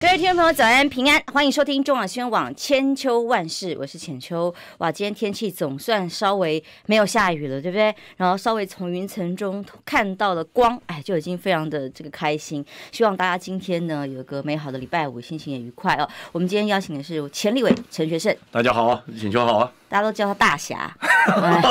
各位听众朋友，早安，平安，欢迎收听中网宣网千秋万世，我是浅秋。哇，今天天气总算稍微没有下雨了，对不对？然后稍微从云层中看到了光，哎，就已经非常的这个开心。希望大家今天呢有个美好的礼拜五，心情也愉快哦。我们今天邀请的是钱立伟、陈学胜，大家好，浅秋好。啊。大家都叫他大侠。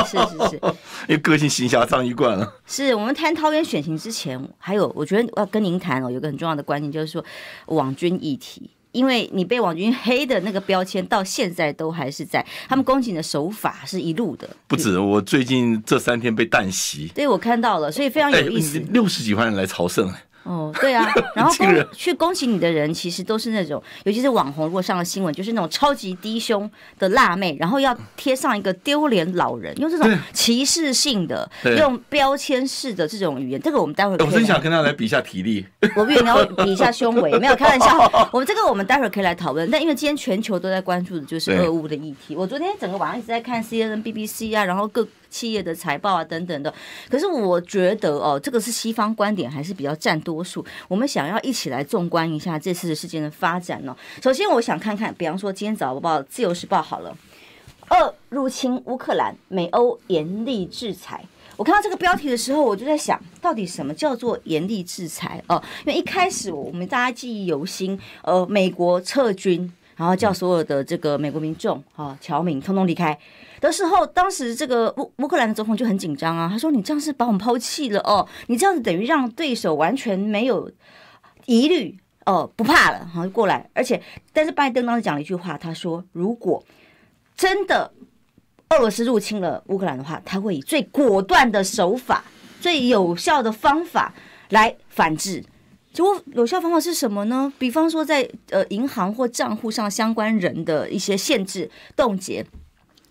是是是，因为个性行侠仗义惯了。是我们谈桃园选情之前，还有我觉得要跟您谈哦，有个很重要的观念，就是说网军。议题，因为你被网军黑的那个标签到现在都还是在，他们攻击的手法是一路的。不止，我最近这三天被弹袭，对我看到了，所以非常有意思。六十几万人来朝圣。哦，对啊，然后恭去恭喜你的人，其实都是那种，尤其是网红，如果上了新闻，就是那种超级低胸的辣妹，然后要贴上一个丢脸老人，用这种歧视性的、用标签式的这种语言，这个我们待会儿。我真想跟他来比一下体力，我比你要比一下胸围，没有开玩笑。我们这个我们待会儿可以来讨论，但因为今天全球都在关注的就是恶物的议题，我昨天整个晚上一直在看 C n N B B C 啊，然后各。企业的财报啊，等等的。可是我觉得哦，这个是西方观点还是比较占多数。我们想要一起来纵观一下这次事件的发展呢。首先，我想看看，比方说今天早报《自由时报》好了。二入侵乌克兰，美欧严厉制裁。我看到这个标题的时候，我就在想到底什么叫做严厉制裁哦。因为一开始我们大家记忆犹新，呃，美国撤军，然后叫所有的这个美国民众啊侨民通通离开。的时候，当时这个乌乌克兰的总统就很紧张啊，他说：“你这样是把我们抛弃了哦，你这样子等于让对手完全没有疑虑哦，不怕了。”然后就过来，而且，但是拜登当时讲了一句话，他说：“如果真的俄罗斯入侵了乌克兰的话，他会以最果断的手法、最有效的方法来反制。结果有效方法是什么呢？比方说，在呃银行或账户上相关人的一些限制、冻结。”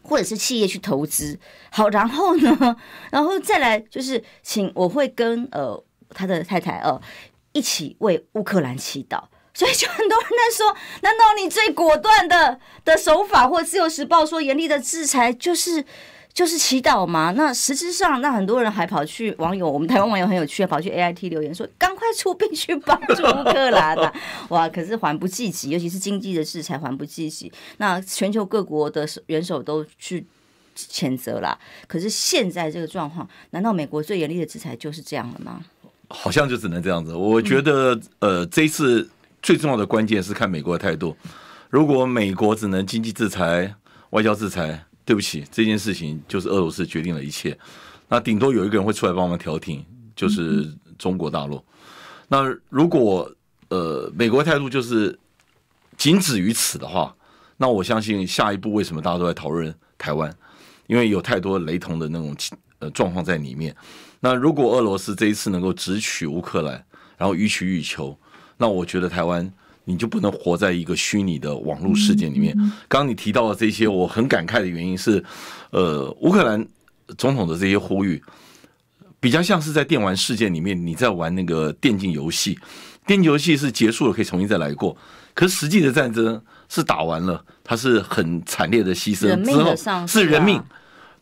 或者是企业去投资，好，然后呢，然后再来就是，请我会跟呃他的太太呃一起为乌克兰祈祷，所以就很多人在说，难道你最果断的的手法，或《自由时报》说严厉的制裁就是？就是祈祷嘛，那实质上，那很多人还跑去网友，我们台湾网友很有趣啊，跑去 A I T 留言说，赶快出兵去帮助乌克兰啊！哇，可是还不积极，尤其是经济的制裁还不积极。那全球各国的元首都去谴责了，可是现在这个状况，难道美国最严厉的制裁就是这样了吗？好像就只能这样子。我觉得，呃，这一次最重要的关键是看美国的态度。如果美国只能经济制裁、外交制裁，对不起，这件事情就是俄罗斯决定了一切。那顶多有一个人会出来帮我们调停，就是中国大陆。那如果呃美国态度就是仅止于此的话，那我相信下一步为什么大家都在讨论台湾？因为有太多雷同的那种呃状况在里面。那如果俄罗斯这一次能够直取乌克兰，然后予取予求，那我觉得台湾。你就不能活在一个虚拟的网络世界里面。刚刚你提到的这些，我很感慨的原因是，呃，乌克兰总统的这些呼吁比较像是在电玩世界里面，你在玩那个电竞游戏。电竞游戏是结束了，可以重新再来过。可实际的战争是打完了，它是很惨烈的牺牲之后，是人命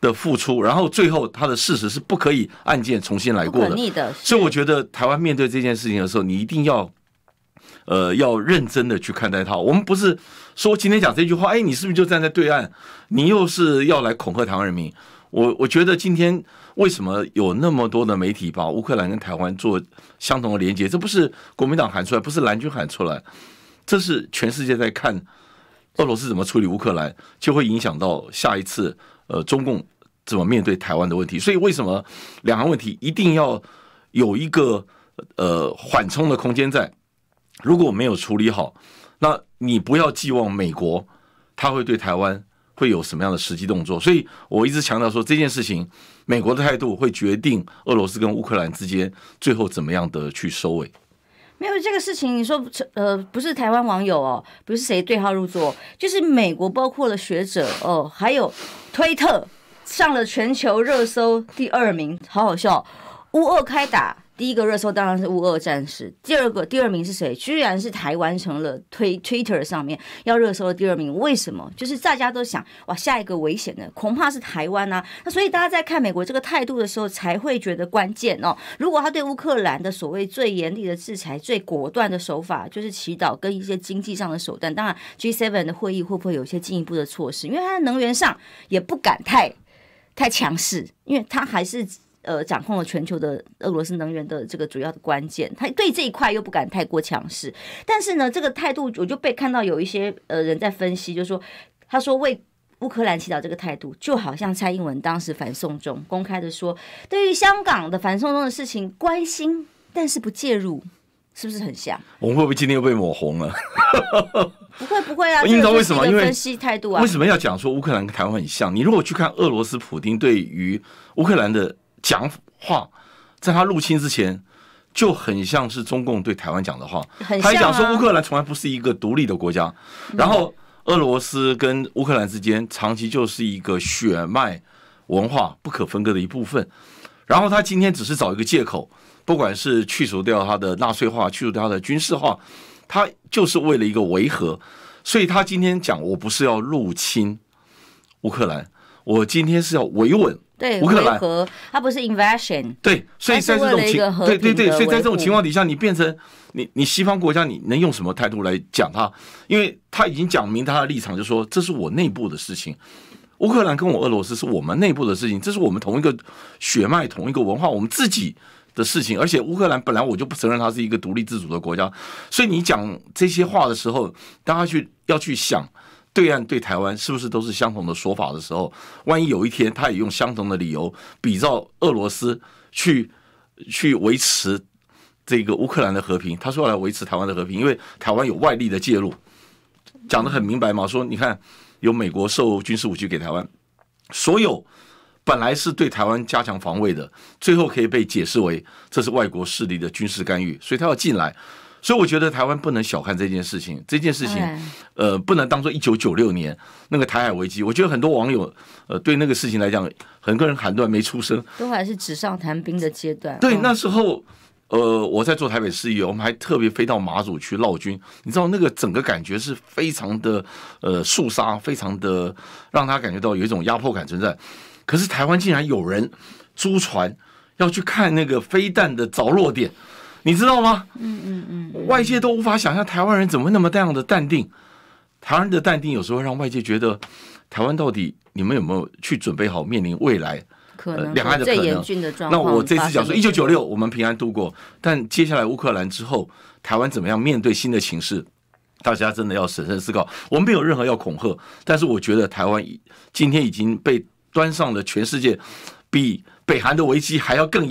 的付出。然后最后，他的事实是不可以案件重新来过的。所以我觉得，台湾面对这件事情的时候，你一定要。呃，要认真的去看待它。我们不是说，今天讲这句话，哎，你是不是就站在对岸？你又是要来恐吓台湾人民？我我觉得今天为什么有那么多的媒体把乌克兰跟台湾做相同的连接？这不是国民党喊出来，不是蓝军喊出来，这是全世界在看俄罗斯怎么处理乌克兰，就会影响到下一次，呃，中共怎么面对台湾的问题。所以，为什么两岸问题一定要有一个呃缓冲的空间在？如果我没有处理好，那你不要寄望美国，他会对台湾会有什么样的实际动作？所以我一直强调说，这件事情美国的态度会决定俄罗斯跟乌克兰之间最后怎么样的去收尾。没有这个事情，你说呃不是台湾网友哦，不是谁对号入座，就是美国包括了学者哦，还有推特上了全球热搜第二名，好好笑，乌俄开打。第一个热搜当然是乌俄战士，第二个第二名是谁？居然是台湾成了推 Twitter 上面要热搜的第二名。为什么？就是大家都想哇，下一个危险的恐怕是台湾呐。那所以大家在看美国这个态度的时候，才会觉得关键哦。如果他对乌克兰的所谓最严厉的制裁、最果断的手法，就是祈祷跟一些经济上的手段，当然 G7 的会议会不会有一些进一步的措施？因为他在能源上也不敢太太强势，因为他还是。呃，掌控了全球的俄罗斯能源的这个主要的关键，他对这一块又不敢太过强势。但是呢，这个态度我就被看到有一些呃人在分析，就说他说为乌克兰祈祷这个态度，就好像蔡英文当时反送中公开的说，对于香港的反送中的事情关心，但是不介入，是不是很像？我们会不会今天又被抹红了？不会不会啊！我知道为什么，因为分析态度啊，为什么要讲说乌克兰跟台湾很像？你如果去看俄罗斯普丁对于乌克兰的。讲话在他入侵之前就很像是中共对台湾讲的话，他讲说乌克兰从来不是一个独立的国家，然后俄罗斯跟乌克兰之间长期就是一个血脉文化不可分割的一部分，然后他今天只是找一个借口，不管是去除掉他的纳粹化，去除掉他的军事化，他就是为了一个维和，所以他今天讲我不是要入侵乌克兰，我今天是要维稳。对乌克兰，它不是 invasion。对，所以在这种情，对对对，所以在这种情况底下，你变成你你西方国家，你能用什么态度来讲他？因为他已经讲明他的立场，就说这是我内部的事情。乌克兰跟我俄罗斯是我们内部的事情，这是我们同一个血脉、同一个文化，我们自己的事情。而且乌克兰本来我就不承认它是一个独立自主的国家，所以你讲这些话的时候，大家去要去想。对岸对台湾是不是都是相同的说法的时候，万一有一天他也用相同的理由比照俄罗斯去去维持这个乌克兰的和平，他说要来维持台湾的和平，因为台湾有外力的介入，讲的很明白嘛，说你看有美国受军事武器给台湾，所有本来是对台湾加强防卫的，最后可以被解释为这是外国势力的军事干预，所以他要进来。所以我觉得台湾不能小看这件事情，这件事情，呃，不能当做一九九六年那个台海危机。我觉得很多网友，呃，对那个事情来讲，很多人喊断没出声，都还是纸上谈兵的阶段。对，那时候，呃，我在做台北市议员，我们还特别飞到马祖去绕军。你知道那个整个感觉是非常的，呃，肃杀，非常的让他感觉到有一种压迫感存在。可是台湾竟然有人租船要去看那个飞弹的着落点。你知道吗？嗯嗯嗯，外界都无法想象台湾人怎么那么那样的淡定。台湾人的淡定，有时候让外界觉得台湾到底你们有没有去准备好面临未来可两岸的可能？那我这次讲说，一九九六我们平安度过，但接下来乌克兰之后，台湾怎么样面对新的形势？大家真的要审慎思考。我们没有任何要恐吓，但是我觉得台湾今天已经被端上了全世界，比北韩的危机还要更。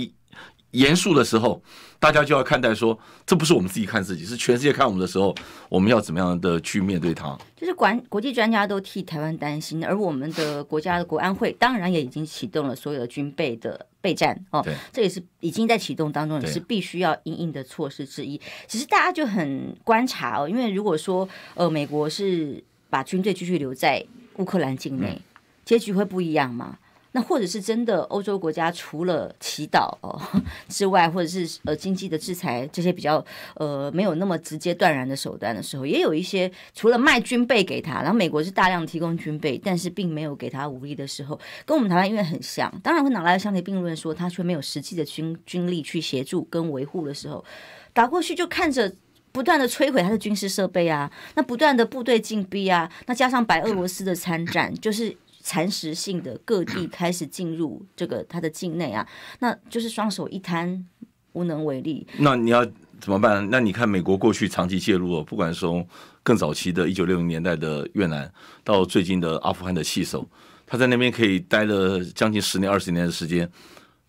严肃的时候，大家就要看待说，这不是我们自己看自己，是全世界看我们的时候，我们要怎么样的去面对它？就是管国际专家都替台湾担心，而我们的国家的国安会当然也已经启动了所有的军备的备战哦，这也是已经在启动当中，也是必须要应应的措施之一。其实大家就很观察哦，因为如果说呃，美国是把军队继续留在乌克兰境内，结局会不一样吗？那或者是真的欧洲国家除了祈祷哦 之外，或者是呃经济的制裁这些比较呃没有那么直接断然的手段的时候，也有一些除了卖军备给他，然后美国是大量提供军备，但是并没有给他武力的时候，跟我们台湾因为很像，当然会拿来相提并论说他却没有实际的军军力去协助跟维护的时候，打过去就看着不断的摧毁他的军事设备啊，那不断的部队进逼啊，那加上白俄罗斯的参战就是。蚕食性的各地 开始进入这个他的境内啊，那就是双手一摊，无能为力。那你要怎么办？那你看美国过去长期介入，不管从更早期的一九六零年代的越南，到最近的阿富汗的气手，他在那边可以待了将近十年、二十年的时间，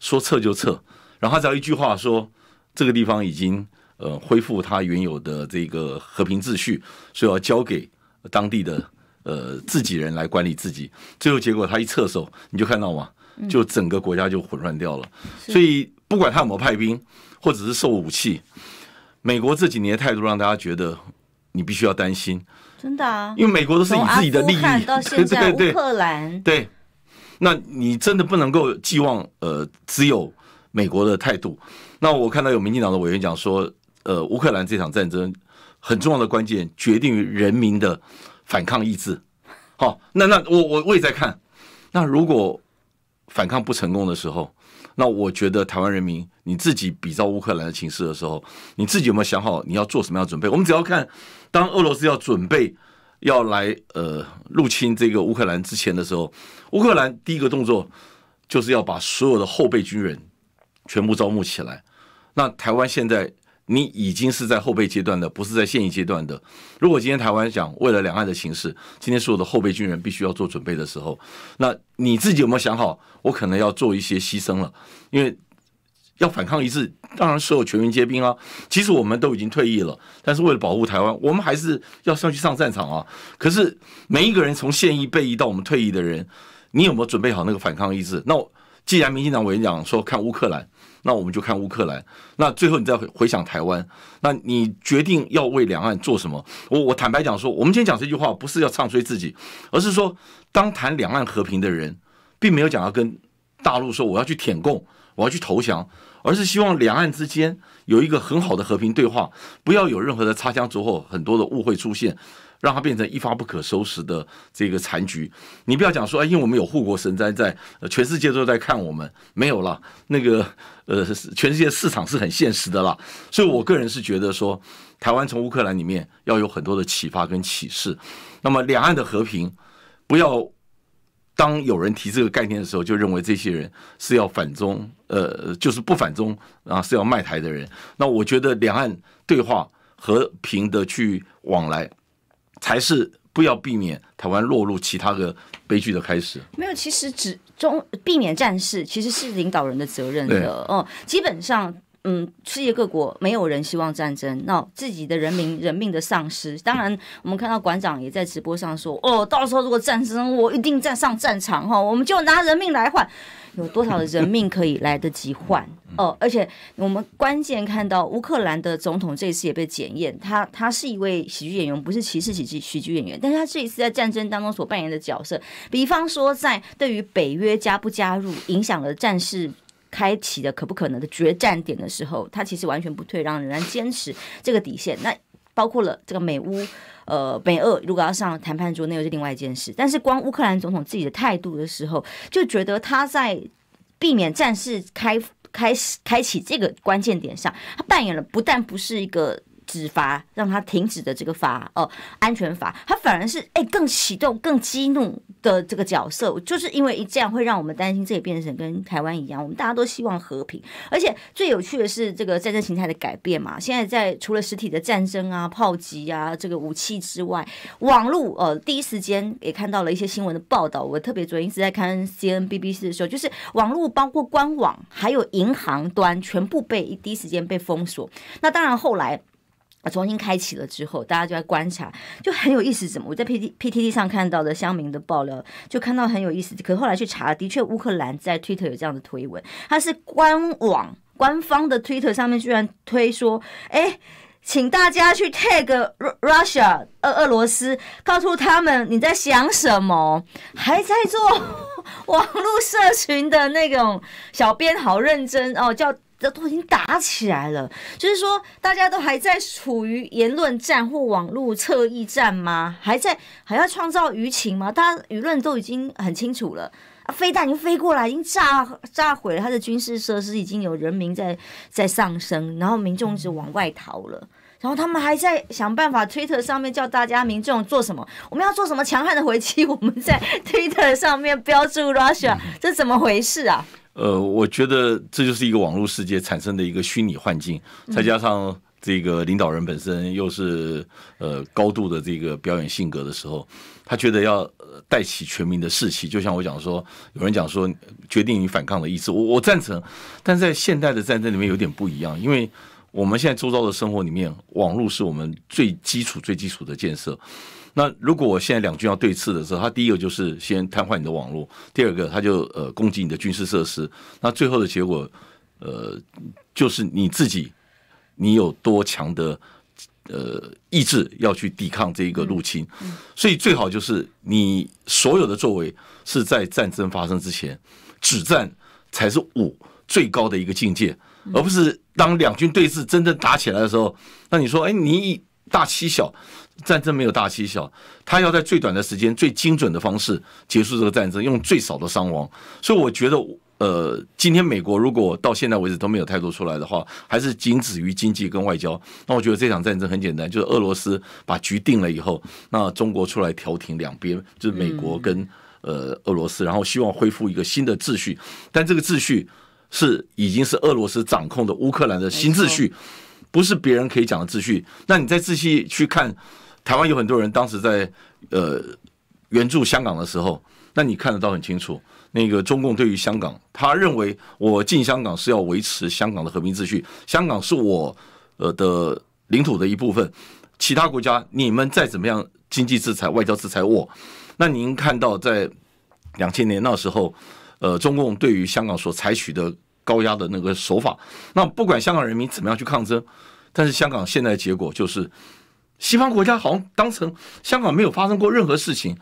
说撤就撤，然后他只要一句话说这个地方已经呃恢复他原有的这个和平秩序，所以要交给当地的。呃，自己人来管理自己，最后结果他一撤手，你就看到吗？就整个国家就混乱掉了。所以不管他有没有派兵，或者是受武器，美国这几年的态度让大家觉得你必须要担心。真的啊，因为美国都是以自己的利益。看到现在乌克兰，对，那你真的不能够寄望呃只有美国的态度。那我看到有民进党的委员讲说，呃，乌克兰这场战争很重要的关键决定于人民的。反抗意志，好，那那我我我也在看。那如果反抗不成功的时候，那我觉得台湾人民你自己比照乌克兰的情势的时候，你自己有没有想好你要做什么样的准备？我们只要看，当俄罗斯要准备要来呃入侵这个乌克兰之前的时候，乌克兰第一个动作就是要把所有的后备军人全部招募起来。那台湾现在。你已经是在后备阶段的，不是在现役阶段的。如果今天台湾想为了两岸的形势，今天所有的后备军人必须要做准备的时候，那你自己有没有想好？我可能要做一些牺牲了，因为要反抗一致，当然所有全员皆兵啊。其实我们都已经退役了，但是为了保护台湾，我们还是要上去上战场啊。可是每一个人从现役备役到我们退役的人，你有没有准备好那个反抗意志？那既然民进党委员长说看乌克兰。那我们就看乌克兰。那最后你再回想台湾，那你决定要为两岸做什么？我我坦白讲说，我们今天讲这句话不是要唱衰自己，而是说，当谈两岸和平的人，并没有讲要跟大陆说我要去舔共，我要去投降，而是希望两岸之间有一个很好的和平对话，不要有任何的擦枪走火，很多的误会出现。让它变成一发不可收拾的这个残局，你不要讲说哎，因为我们有护国神山在，全世界都在看我们，没有了。那个呃，全世界市场是很现实的啦。所以我个人是觉得说，台湾从乌克兰里面要有很多的启发跟启示。那么两岸的和平，不要当有人提这个概念的时候，就认为这些人是要反中，呃，就是不反中啊是要卖台的人。那我觉得两岸对话和平的去往来。才是不要避免台湾落入其他的悲剧的开始。没有，其实只中避免战事，其实是领导人的责任的。哦，基本上，嗯，世界各国没有人希望战争，那自己的人民人命的丧失。当然，我们看到馆长也在直播上说，哦，到时候如果战争，我一定在上战场哈，我们就拿人命来换。有多少的人命可以来得及换哦？而且我们关键看到乌克兰的总统这一次也被检验，他他是一位喜剧演员，不是歧视喜剧喜剧演员，但是他这一次在战争当中所扮演的角色，比方说在对于北约加不加入影响了战事开启的可不可能的决战点的时候，他其实完全不退让，仍然坚持这个底线。那包括了这个美乌。呃，北俄如果要上谈判桌，那又是另外一件事。但是，光乌克兰总统自己的态度的时候，就觉得他在避免战事开开始开启这个关键点上，他扮演了不但不是一个。止罚，让他停止的这个罚哦，安全罚，他反而是哎更启动、更激怒的这个角色，就是因为一这样会让我们担心，这也变成跟台湾一样，我们大家都希望和平。而且最有趣的是这个战争形态的改变嘛，现在在除了实体的战争啊、炮击啊这个武器之外，网络呃第一时间也看到了一些新闻的报道。我特别昨天一直在看 C N B B C 的时候，就是网络包括官网还有银行端全部被第一时间被封锁。那当然后来。啊，重新开启了之后，大家就在观察，就很有意思。什么？我在 P T P T T 上看到的乡民的爆料，就看到很有意思。可后来去查，的确乌克兰在 Twitter 有这样的推文，它是官网官方的 Twitter 上面居然推说：“哎，请大家去 tag Russia，俄俄罗斯，告诉他们你在想什么。”还在做 网络社群的那种小编，好认真哦，叫。这都已经打起来了，就是说，大家都还在处于言论战或网络侧翼战吗？还在还要创造舆情吗？大家舆论都已经很清楚了，啊，飞弹已经飞过来，已经炸炸毁了他的军事设施，已经有人民在在上升，然后民众一直往外逃了，然后他们还在想办法推特上面叫大家民众做什么？我们要做什么强悍的回击？我们在推特上面标注 Russia，这怎么回事啊？呃，我觉得这就是一个网络世界产生的一个虚拟幻境，再加上这个领导人本身又是呃高度的这个表演性格的时候，他觉得要带起全民的士气，就像我讲说，有人讲说决定你反抗的意思，我我赞成，但在现代的战争里面有点不一样，因为我们现在周遭的生活里面，网络是我们最基础、最基础的建设。那如果我现在两军要对峙的时候，他第一个就是先瘫痪你的网络，第二个他就呃攻击你的军事设施，那最后的结果，呃，就是你自己你有多强的呃意志要去抵抗这一个入侵，所以最好就是你所有的作为是在战争发生之前，止战才是武最高的一个境界，而不是当两军对峙真正打起来的时候，那你说哎你。大欺小，战争没有大欺小，他要在最短的时间、最精准的方式结束这个战争，用最少的伤亡。所以我觉得，呃，今天美国如果到现在为止都没有态度出来的话，还是仅止于经济跟外交。那我觉得这场战争很简单，就是俄罗斯把局定了以后，那中国出来调停两边，就是美国跟呃俄罗斯，然后希望恢复一个新的秩序。但这个秩序是已经是俄罗斯掌控的乌克兰的新秩序。不是别人可以讲的秩序。那你再仔细去看，台湾有很多人当时在呃援助香港的时候，那你看得到很清楚。那个中共对于香港，他认为我进香港是要维持香港的和平秩序，香港是我呃的领土的一部分。其他国家你们再怎么样经济制裁、外交制裁我，那您看到在两千年那时候，呃，中共对于香港所采取的。高压的那个手法，那不管香港人民怎么样去抗争，但是香港现在的结果就是，西方国家好像当成香港没有发生过任何事情，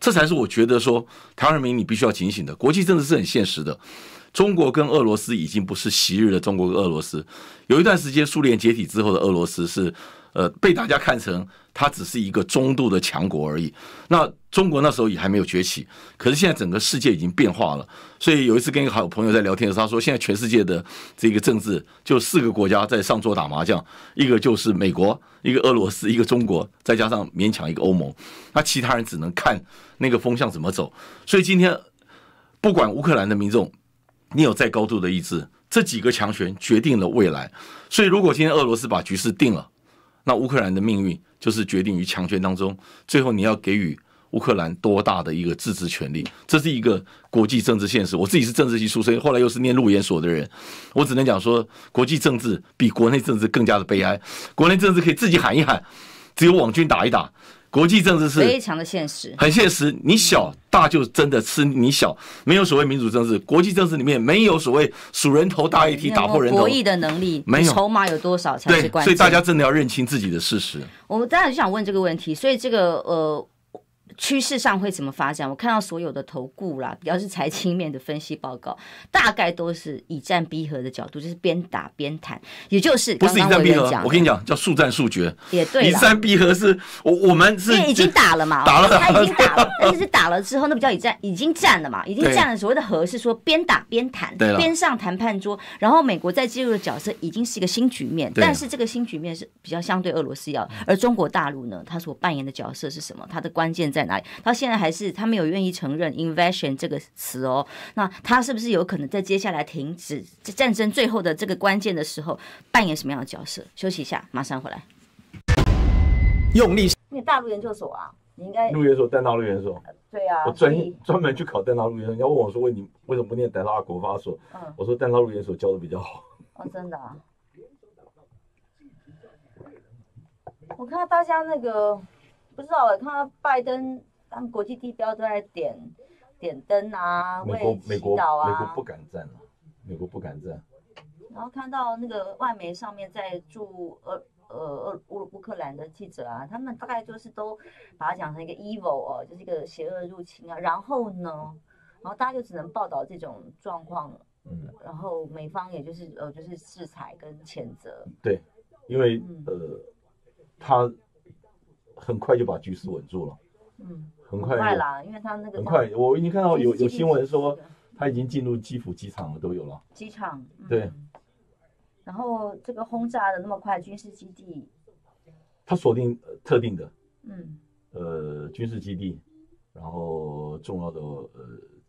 这才是我觉得说，台湾人民你必须要警醒的。国际政治是很现实的，中国跟俄罗斯已经不是昔日的中国跟俄罗斯，有一段时间苏联解体之后的俄罗斯是。呃，被大家看成它只是一个中度的强国而已。那中国那时候也还没有崛起，可是现在整个世界已经变化了。所以有一次跟一个好朋友在聊天的时，候，他说：“现在全世界的这个政治就四个国家在上桌打麻将，一个就是美国，一个俄罗斯，一个中国，再加上勉强一个欧盟。那其他人只能看那个风向怎么走。所以今天不管乌克兰的民众，你有再高度的意志，这几个强权决定了未来。所以如果今天俄罗斯把局势定了，那乌克兰的命运就是决定于强权当中，最后你要给予乌克兰多大的一个自治权利，这是一个国际政治现实。我自己是政治系出身，后来又是念陆研所的人，我只能讲说，国际政治比国内政治更加的悲哀。国内政治可以自己喊一喊，只有网军打一打。国际政治是非常的现实，很现实。你小大就真的吃你小，没有所谓民主政治。国际政治里面没有所谓数人头大一题，打破人国益的能力没有，筹码有多少才是关？所以大家真的要认清自己的事实。我们当然就想问这个问题，所以这个呃。趋势上会怎么发展？我看到所有的投顾啦，主要是财经面的分析报告，大概都是以战逼和的角度，就是边打边谈，也就是不是以战逼和。我跟你讲，叫速战速决。也对，以战逼和是，我我们是已经打了嘛，打了，已经打了，那就是打了之后，那比较以战已经战了嘛，已经战了。所谓的和是说边打边谈，边上谈判桌，然后美国在介入的角色已经是一个新局面，但是这个新局面是比较相对俄罗斯要，而中国大陆呢，它所扮演的角色是什么？它的关键在。来，他现在还是他没有愿意承认 “invasion” 这个词哦。那他是不是有可能在接下来停止战争最后的这个关键的时候扮演什么样的角色？休息一下，马上回来。用力。那大陆研究所啊，你应该。研所，丹纳路研所。对啊，我专专门去考丹纳路研究所。要问我说，为你为什么不念丹纳国发所？嗯。我说丹纳路研所教的比较好。哦，真的。啊。我看到大家那个。不知道看到拜登他们国际地标都在点点灯啊，为美国美国美国不敢站了，美国不敢站。然后看到那个外媒上面在驻俄呃俄乌乌克兰的记者啊，他们大概就是都把它讲成一个 evil 哦，就是一个邪恶入侵啊。然后呢，然后大家就只能报道这种状况了。嗯。然后美方也就是呃就是制裁跟谴责。对，因为呃他。很快就把局势稳住了，嗯，很快快了，因为他那个很快，我已经看到有有新闻说他已经进入基辅机场了，都有了机场。对，然后这个轰炸的那么快，军事基地，他锁定特定的，嗯，呃，军事基地，然后重要的呃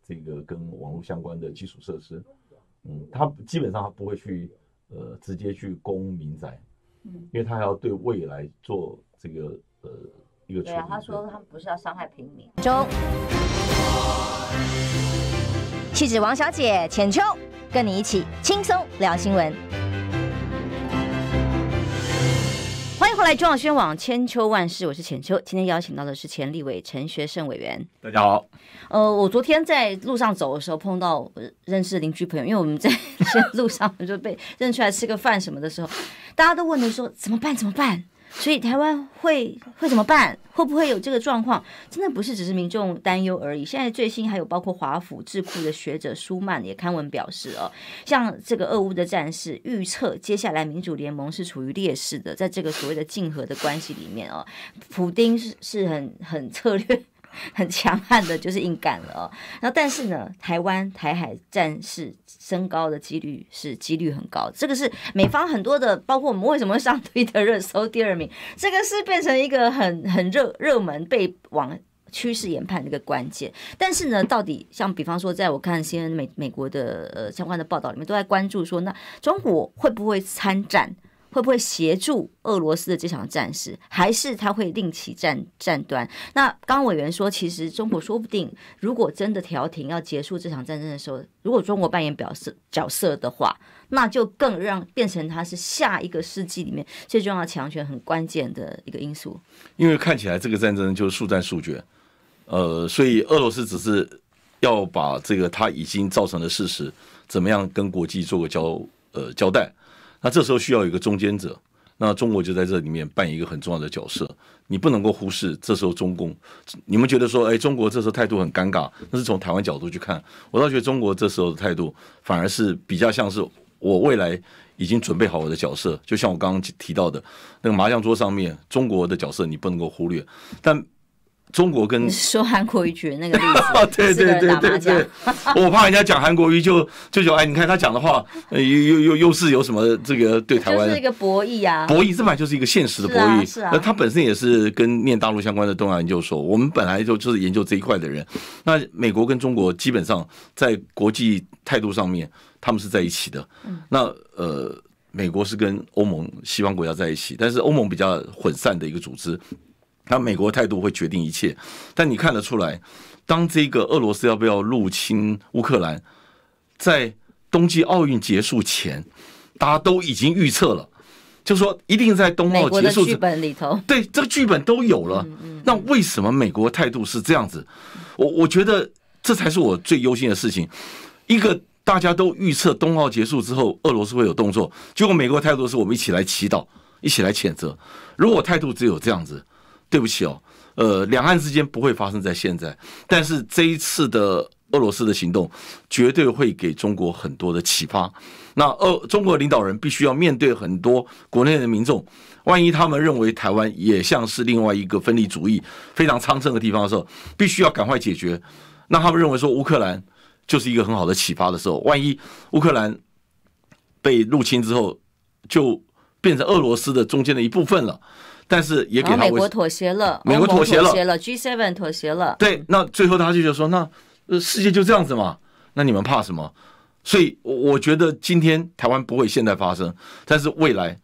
这个跟网络相关的基础设施，嗯，他基本上不会去呃直接去攻民宅，嗯，因为他还要对未来做这个。呃，一个对啊，他说他们不是要伤害平民。中，妻子王小姐浅秋，跟你一起轻松聊新闻。欢迎回来中央宣网，千秋万事，我是浅秋。今天邀请到的是前立委陈学圣委员。大家好。呃，我昨天在路上走的时候碰到认识邻居朋友，因为我们在 路上就被认出来吃个饭什么的时候，大家都问你说怎么办？怎么办？所以台湾会会怎么办？会不会有这个状况？真的不是只是民众担忧而已。现在最新还有包括华府智库的学者舒曼也刊文表示，哦，像这个俄乌的战事预测，接下来民主联盟是处于劣势的，在这个所谓的竞合的关系里面，哦，普丁是是很很策略。很强悍的就是硬干了，然后但是呢，台湾台海战事升高的几率是几率很高，这个是美方很多的，包括我们为什么上推 特热搜第二名，这个是变成一个很很热热门被往趋势研判的一个关键。但是呢，到底像比方说，在我看新些美美国的呃相关的报道里面，都在关注说，那中国会不会参战？会不会协助俄罗斯的这场战事，还是他会另起战战端？那刚委员说，其实中国说不定，如果真的调停要结束这场战争的时候，如果中国扮演表示角色的话，那就更让变成他是下一个世纪里面最重要的强权，很关键的一个因素。因为看起来这个战争就是速战速决，呃，所以俄罗斯只是要把这个他已经造成的事实怎么样跟国际做个交呃交代。那这时候需要有一个中间者，那中国就在这里面扮演一个很重要的角色。你不能够忽视这时候中共。你们觉得说，哎，中国这时候态度很尴尬，那是从台湾角度去看。我倒觉得中国这时候的态度反而是比较像是我未来已经准备好我的角色，就像我刚刚提到的那个麻将桌上面中国的角色，你不能够忽略。但中国跟说韩国语，那个 对对对对对，我怕人家讲韩国语就就就哎，你看他讲的话，又又又又是有什么这个对台湾？是一个博弈啊，博弈这来就是一个现实的博弈。是啊，那他本身也是跟念大陆相关的中央研究所，我们本来就就是研究这一块的人。那美国跟中国基本上在国际态度上面，他们是在一起的。嗯。那呃，美国是跟欧盟西方国家在一起，但是欧盟比较混散的一个组织。那美国态度会决定一切，但你看得出来，当这个俄罗斯要不要入侵乌克兰，在冬季奥运结束前，大家都已经预测了，就说一定在冬奥结束剧本里头，对这个剧本都有了。那为什么美国态度是这样子？我我觉得这才是我最忧心的事情。一个大家都预测冬奥结束之后，俄罗斯会有动作，结果美国态度是我们一起来祈祷，一起来谴责。如果态度只有这样子。对不起哦，呃，两岸之间不会发生在现在，但是这一次的俄罗斯的行动，绝对会给中国很多的启发。那俄中国领导人必须要面对很多国内的民众，万一他们认为台湾也像是另外一个分离主义非常昌盛的地方的时候，必须要赶快解决。那他们认为说乌克兰就是一个很好的启发的时候，万一乌克兰被入侵之后，就。变成俄罗斯的中间的一部分了，但是也给美国妥协了，美国妥协了，G7 妥协了。对，那最后他就就说：“那世界就这样子嘛，那你们怕什么？”所以我觉得今天台湾不会现在发生，但是未来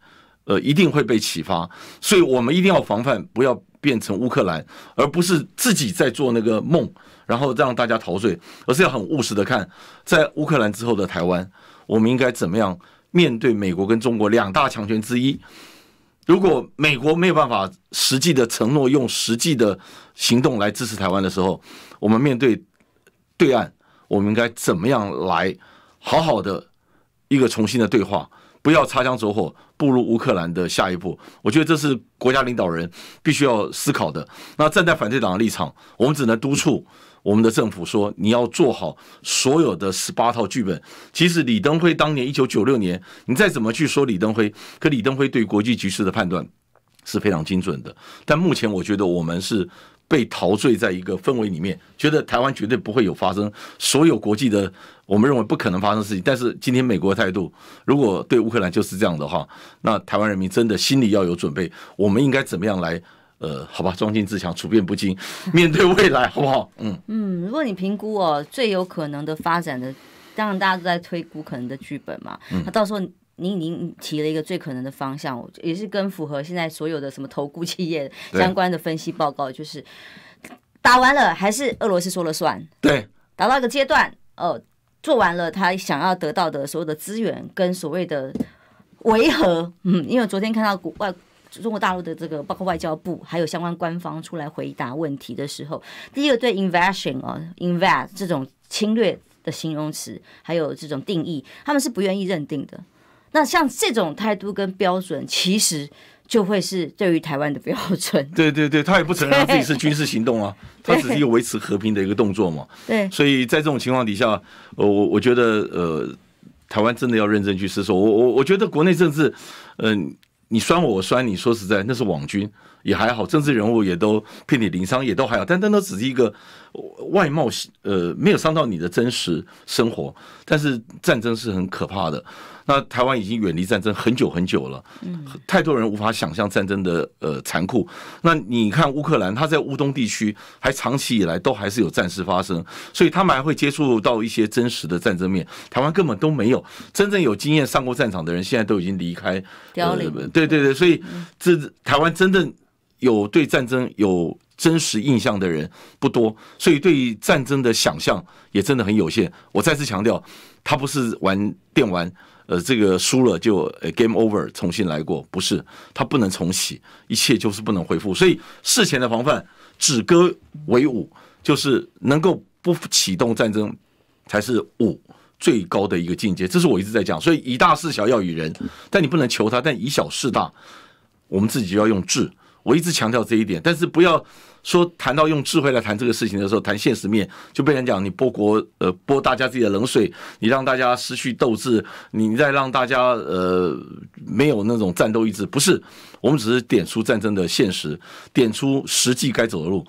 呃一定会被启发，所以我们一定要防范，不要变成乌克兰，而不是自己在做那个梦，然后让大家陶醉，而是要很务实的看，在乌克兰之后的台湾，我们应该怎么样？面对美国跟中国两大强权之一，如果美国没有办法实际的承诺、用实际的行动来支持台湾的时候，我们面对对岸，我们应该怎么样来好好的一个重新的对话？不要擦枪走火，步入乌克兰的下一步。我觉得这是国家领导人必须要思考的。那站在反对党的立场，我们只能督促。我们的政府说，你要做好所有的十八套剧本。其实李登辉当年一九九六年，你再怎么去说李登辉，可李登辉对国际局势的判断是非常精准的。但目前我觉得我们是被陶醉在一个氛围里面，觉得台湾绝对不会有发生所有国际的我们认为不可能发生事情。但是今天美国的态度，如果对乌克兰就是这样的话，那台湾人民真的心里要有准备。我们应该怎么样来？呃，好吧，装进自强，处变不惊，面对未来，好不好？嗯嗯，如果你评估哦，最有可能的发展的，当然大家都在推估可能的剧本嘛。那到时候您已经提了一个最可能的方向，我也是跟符合现在所有的什么投顾企业相关的分析报告，就是打完了还是俄罗斯说了算？对，达到一个阶段，呃，做完了他想要得到的所有的资源跟所谓的维和，嗯，因为昨天看到国外。中国大陆的这个包括外交部还有相关官方出来回答问题的时候，第一个对 invasion 哦 invade 这种侵略的形容词，还有这种定义，他们是不愿意认定的。那像这种态度跟标准，其实就会是对于台湾的标准。对对对，他也不承认自己是军事行动啊，他只是一个维持和平的一个动作嘛。对，所以在这种情况底下，我我我觉得呃，台湾真的要认真去思索。我我我觉得国内政治，嗯。你酸我，我酸你。说实在，那是网军。也还好，政治人物也都遍体鳞伤，也都还好，但但都只是一个外貌，呃，没有伤到你的真实生活。但是战争是很可怕的。那台湾已经远离战争很久很久了，嗯，太多人无法想象战争的呃残酷。那你看乌克兰，他在乌东地区还长期以来都还是有战事发生，所以他们还会接触到一些真实的战争面。台湾根本都没有真正有经验上过战场的人，现在都已经离开凋零。对对对，所以这台湾真正。有对战争有真实印象的人不多，所以对战争的想象也真的很有限。我再次强调，他不是玩电玩，呃，这个输了就呃 game over，重新来过，不是，他不能重启，一切就是不能恢复。所以事前的防范止戈为武，就是能够不启动战争，才是武最高的一个境界。这是我一直在讲，所以以大事小要以人，但你不能求他，但以小事大，我们自己就要用智。我一直强调这一点，但是不要说谈到用智慧来谈这个事情的时候，谈现实面就被人讲你泼国呃泼大家自己的冷水，你让大家失去斗志，你再让大家呃没有那种战斗意志。不是，我们只是点出战争的现实，点出实际该走的路，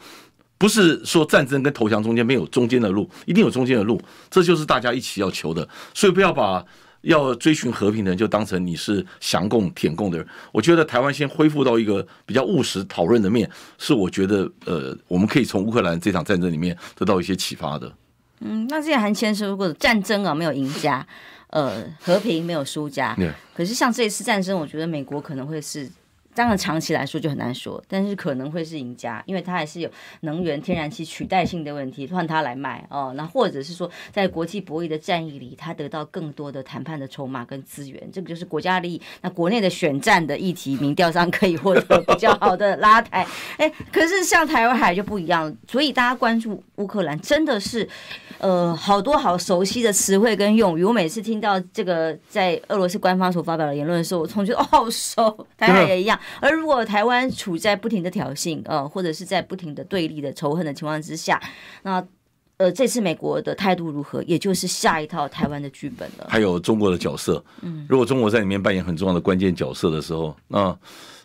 不是说战争跟投降中间没有中间的路，一定有中间的路，这就是大家一起要求的。所以不要把。要追寻和平的人，就当成你是降共舔共的人。我觉得台湾先恢复到一个比较务实讨论的面，是我觉得呃，我们可以从乌克兰这场战争里面得到一些启发的。嗯，那谢谢韩先生，如果战争啊，没有赢家，呃，和平没有输家。对。可是像这一次战争，我觉得美国可能会是。当然，长期来说就很难说，但是可能会是赢家，因为它还是有能源、天然气取代性的问题，换它来卖哦。那或者是说，在国际博弈的战役里，它得到更多的谈判的筹码跟资源，这个就是国家利益。那国内的选战的议题，民调上可以获得比较好的拉抬。哎，可是像台湾海就不一样，所以大家关注乌克兰真的是，呃，好多好熟悉的词汇跟用语。我每次听到这个在俄罗斯官方所发表的言论的时候，我总觉得哦，好熟。台海也一样。而如果台湾处在不停的挑衅，呃，或者是在不停的对立的仇恨的情况之下，那呃，这次美国的态度如何，也就是下一套台湾的剧本了。还有中国的角色，嗯，如果中国在里面扮演很重要的关键角色的时候，那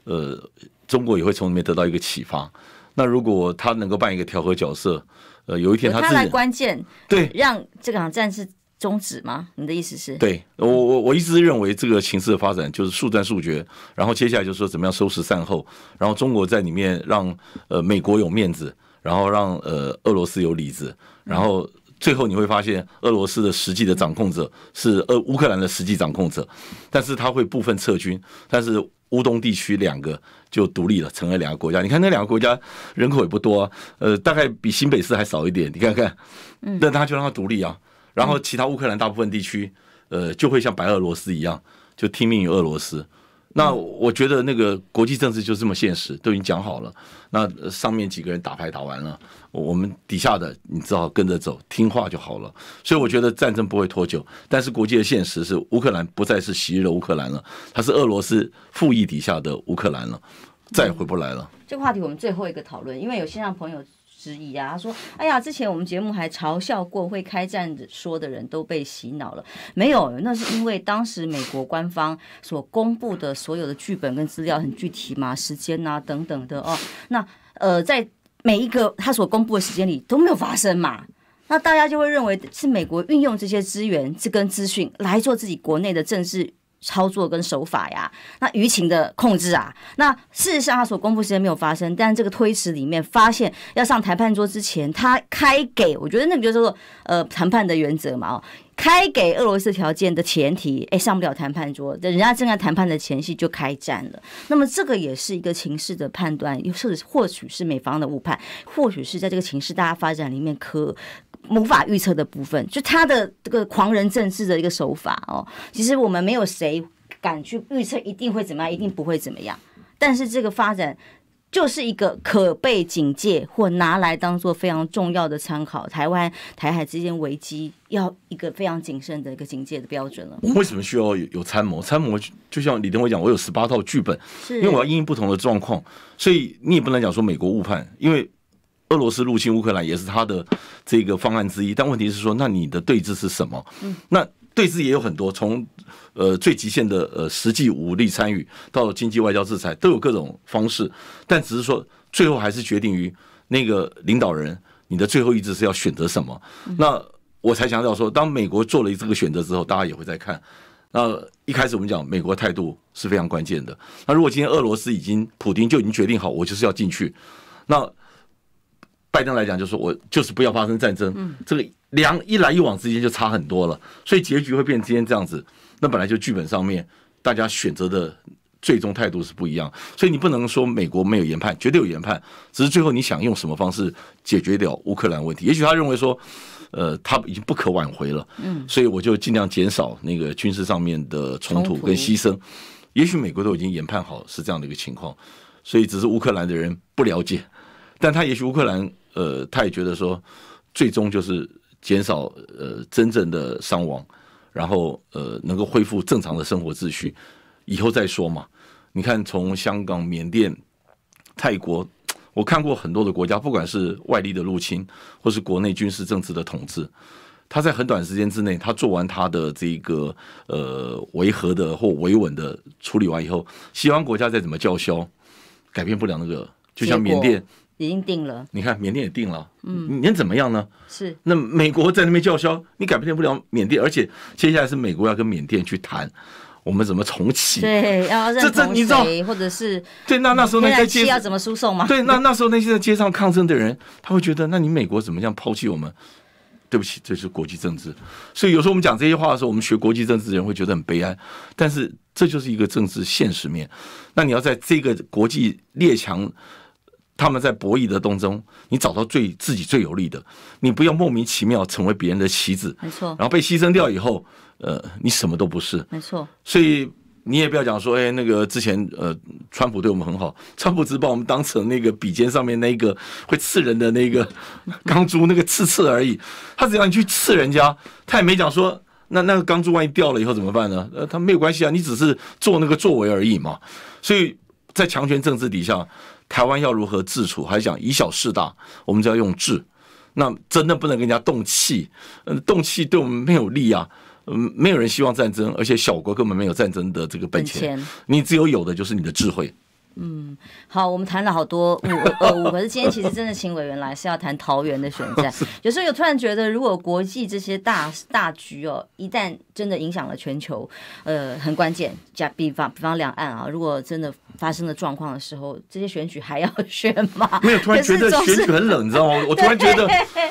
呃，中国也会从里面得到一个启发。那如果他能够扮一个调和角色，呃，有一天他自己关键对让这场战事。终止吗？你的意思是对我我我一直认为这个形势的发展就是速战速决，然后接下来就说怎么样收拾善后，然后中国在里面让呃美国有面子，然后让呃俄罗斯有里子，然后最后你会发现俄罗斯的实际的掌控者是呃乌克兰的实际掌控者，但是他会部分撤军，但是乌东地区两个就独立了，成了两个国家。你看那两个国家人口也不多，呃，大概比新北市还少一点。你看看，嗯，那他就让他独立啊。然后，其他乌克兰大部分地区，呃，就会像白俄罗斯一样，就听命于俄罗斯。那我觉得那个国际政治就这么现实，都已经讲好了。那上面几个人打牌打完了，我们底下的你只好跟着走，听话就好了。所以我觉得战争不会拖久，但是国际的现实是，乌克兰不再是昔日的乌克兰了，它是俄罗斯复议底下的乌克兰了，再也回不来了。这个话题我们最后一个讨论，因为有线上朋友。之疑啊，他说：“哎呀，之前我们节目还嘲笑过会开战说的人都被洗脑了，没有，那是因为当时美国官方所公布的所有的剧本跟资料很具体嘛，时间呐等等的哦。那呃，在每一个他所公布的时间里都没有发生嘛，那大家就会认为是美国运用这些资源、这跟资讯来做自己国内的政治。”操作跟手法呀，那舆情的控制啊，那事实上他所公布时间没有发生，但是这个推迟里面发现要上谈判桌之前，他开给我觉得那个就是说呃谈判的原则嘛哦，开给俄罗斯条件的前提，哎上不了谈判桌，人家正在谈判的前夕就开战了，那么这个也是一个情势的判断，又或者或许是美方的误判，或许是在这个情势大家发展里面可。无法预测的部分，就他的这个狂人政治的一个手法哦，其实我们没有谁敢去预测一定会怎么样，一定不会怎么样。但是这个发展就是一个可被警戒或拿来当做非常重要的参考，台湾台海之间危机要一个非常谨慎的一个警戒的标准了。为什么需要有参谋？参谋就像你听我讲，我有十八套剧本，因为我要应不同的状况，所以你也不能讲说美国误判，因为。俄罗斯入侵乌克兰也是他的这个方案之一，但问题是说，那你的对峙是什么？那对峙也有很多，从呃最极限的呃实际武力参与，到经济外交制裁，都有各种方式。但只是说，最后还是决定于那个领导人，你的最后意志是要选择什么。那我才强调说，当美国做了这个选择之后，大家也会在看。那一开始我们讲，美国态度是非常关键的。那如果今天俄罗斯已经普京就已经决定好，我就是要进去，那。拜登来讲，就是我就是不要发生战争。嗯，这个两一来一往之间就差很多了，所以结局会变今天这样子。那本来就剧本上面大家选择的最终态度是不一样，所以你不能说美国没有研判，绝对有研判，只是最后你想用什么方式解决掉乌克兰问题。也许他认为说，呃，他已经不可挽回了。嗯，所以我就尽量减少那个军事上面的冲突跟牺牲。也许美国都已经研判好是这样的一个情况，所以只是乌克兰的人不了解，但他也许乌克兰。呃，他也觉得说，最终就是减少呃真正的伤亡，然后呃能够恢复正常的生活秩序，以后再说嘛。你看，从香港、缅甸、泰国，我看过很多的国家，不管是外力的入侵，或是国内军事政治的统治，他在很短时间之内，他做完他的这一个呃维和的或维稳的处理完以后，西方国家再怎么叫嚣，改变不了那个。就像缅甸。已经定了。你看缅甸也定了，嗯，你能怎么样呢？是。那美国在那边叫嚣，你改变不了缅甸，而且接下来是美国要跟缅甸去谈，我们怎么重启？对，这这你知道，或者是对。那那时候那些要怎么输送吗？对，那那时候那些在街上抗争的人，他会觉得，那你美国怎么样抛弃我们？对不起，这是国际政治。所以有时候我们讲这些话的时候，我们学国际政治的人会觉得很悲哀。但是这就是一个政治现实面。那你要在这个国际列强。他们在博弈的当中，你找到最自己最有利的，你不要莫名其妙成为别人的棋子，没错。然后被牺牲掉以后，呃，你什么都不是，没错。所以你也不要讲说，哎，那个之前呃，川普对我们很好，川普只把我们当成那个笔尖上面那个会刺人的那个钢珠，那个刺刺而已。他只要你去刺人家，他也没讲说，那那个钢珠万一掉了以后怎么办呢？呃，他没有关系啊，你只是做那个作为而已嘛。所以在强权政治底下。台湾要如何自处？还讲以小事大，我们就要用智。那真的不能跟人家动气，嗯，动气对我们没有利啊。嗯，没有人希望战争，而且小国根本没有战争的这个本钱。你只有有的就是你的智慧。嗯，好，我们谈了好多五呃五，可是今天其实真的请委员来是要谈桃园的选战。有时候有突然觉得，如果国际这些大大局哦，一旦真的影响了全球，呃，很关键。加比方比方两岸啊，如果真的发生了状况的时候，这些选举还要选吗？没有，突然觉得选举很冷，你知道吗？我突然觉得，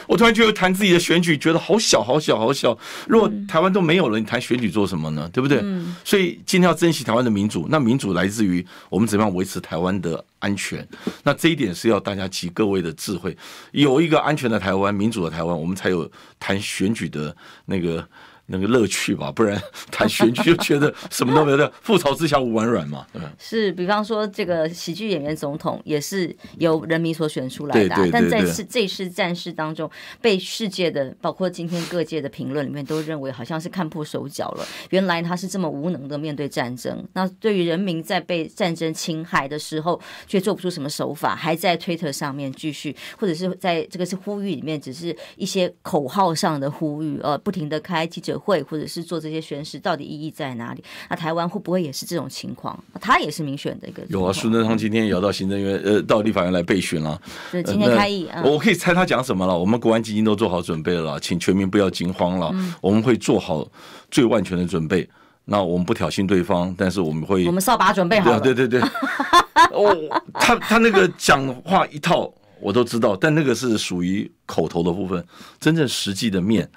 我突然觉得谈自己的选举，觉得好小好小好小。如果台湾都没有了，你谈选举做什么呢？对不对？所以今天要珍惜台湾的民主。那民主来自于我们怎么样维持？台湾的安全，那这一点是要大家集各位的智慧，有一个安全的台湾、民主的台湾，我们才有谈选举的那个。那个乐趣吧，不然谈选举就觉得什么都没有。覆 巢之下无完卵嘛。嗯、是，比方说这个喜剧演员总统也是由人民所选出来的，但在是这次战事当中，被世界的包括今天各界的评论里面都认为好像是看破手脚了。原来他是这么无能的面对战争。那对于人民在被战争侵害的时候，却做不出什么手法，还在推特上面继续，或者是在这个是呼吁里面，只是一些口号上的呼吁，呃，不停的开记者。会或者是做这些宣示，到底意义在哪里？那台湾会不会也是这种情况？他也是民选的一个。有啊，苏贞昌今天也要到行政院呃，到立法院来备选了。是今天开议啊。我可以猜他讲什么了？我们国安基金都做好准备了，请全民不要惊慌了。我们会做好最万全的准备。那我们不挑衅对方，但是我们会我们扫把准备好。对对对，我 他他那个讲话一套我都知道，但那个是属于口头的部分，真正实际的面。